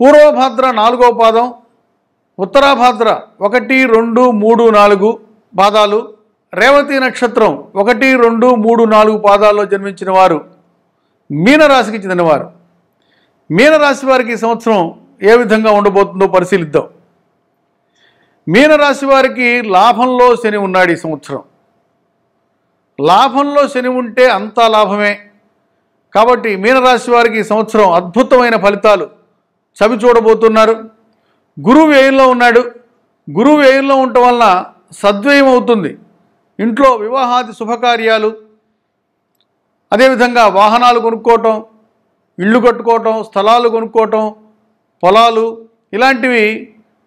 పూర్వభాద్ర నాలుగో పాదం ఉత్తరాభాద్ర ఒకటి రెండు మూడు నాలుగు పాదాలు రేవతి నక్షత్రం ఒకటి రెండు మూడు నాలుగు పాదాల్లో జన్మించిన వారు మీనరాశికి చెందినవారు మీనరాశి వారికి ఈ సంవత్సరం ఏ విధంగా ఉండబోతుందో పరిశీలిద్దాం మీనరాశి వారికి లాభంలో శని ఉన్నాడు ఈ సంవత్సరం లాభంలో శని ఉంటే అంతా లాభమే కాబట్టి మీనరాశి వారికి ఈ సంవత్సరం అద్భుతమైన ఫలితాలు చవి చూడబోతున్నారు గురువు వ్యయంలో ఉన్నాడు గురువు వ్యయంలో ఉండటం వలన సద్వ్యయం అవుతుంది ఇంట్లో వివాహాది శుభకార్యాలు అదేవిధంగా వాహనాలు కొనుక్కోవటం ఇళ్ళు కట్టుకోవటం స్థలాలు కొనుక్కోవటం పొలాలు ఇలాంటివి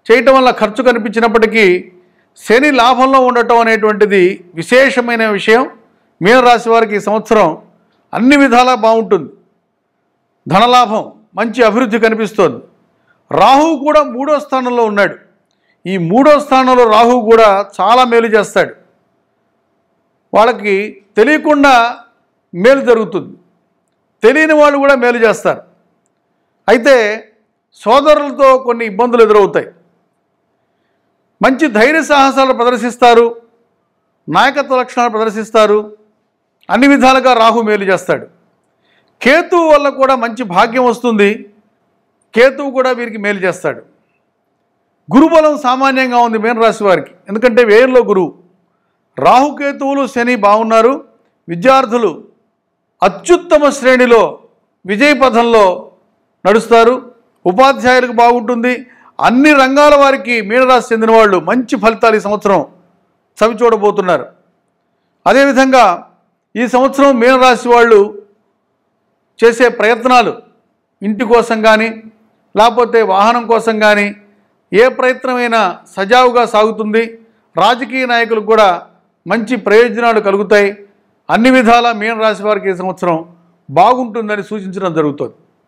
చేయటం వల్ల ఖర్చు కనిపించినప్పటికీ శని లాభంలో ఉండటం అనేటువంటిది విశేషమైన విషయం మీనరాశి వారికి ఈ సంవత్సరం అన్ని విధాలా బాగుంటుంది ధనలాభం మంచి అభివృద్ధి కనిపిస్తోంది రాహువు కూడా మూడో స్థానంలో ఉన్నాడు ఈ మూడో స్థానంలో రాహువు కూడా చాలా మేలు చేస్తాడు వాళ్ళకి తెలియకుండా మేలు జరుగుతుంది తెలియని వాళ్ళు కూడా మేలు చేస్తారు అయితే సోదరులతో కొన్ని ఇబ్బందులు ఎదురవుతాయి మంచి ధైర్య సాహసాలు ప్రదర్శిస్తారు నాయకత్వ లక్షణాలు ప్రదర్శిస్తారు అన్ని విధాలుగా రాహు మేలు చేస్తాడు కేతువు వల్ల కూడా మంచి భాగ్యం వస్తుంది కేతువు కూడా వీరికి మేలు చేస్తాడు గురుబలం సామాన్యంగా ఉంది మీనరాశి వారికి ఎందుకంటే వేయంలో గురువు రాహుకేతువులు శని బాగున్నారు విద్యార్థులు అత్యుత్తమ శ్రేణిలో విజయపథంలో పథంలో నడుస్తారు ఉపాధ్యాయులకు బాగుంటుంది అన్ని రంగాల వారికి మీనరాశి చెందిన వాళ్ళు మంచి ఫలితాలు ఈ సంవత్సరం చవి చూడబోతున్నారు అదేవిధంగా ఈ సంవత్సరం మీనరాశి వాళ్ళు చేసే ప్రయత్నాలు ఇంటి కోసం కానీ లేకపోతే వాహనం కోసం కానీ ఏ ప్రయత్నమైనా సజావుగా సాగుతుంది రాజకీయ నాయకులకు కూడా మంచి ప్రయోజనాలు కలుగుతాయి అన్ని విధాలా మీనరాశి వారికి ఈ సంవత్సరం బాగుంటుందని సూచించడం జరుగుతుంది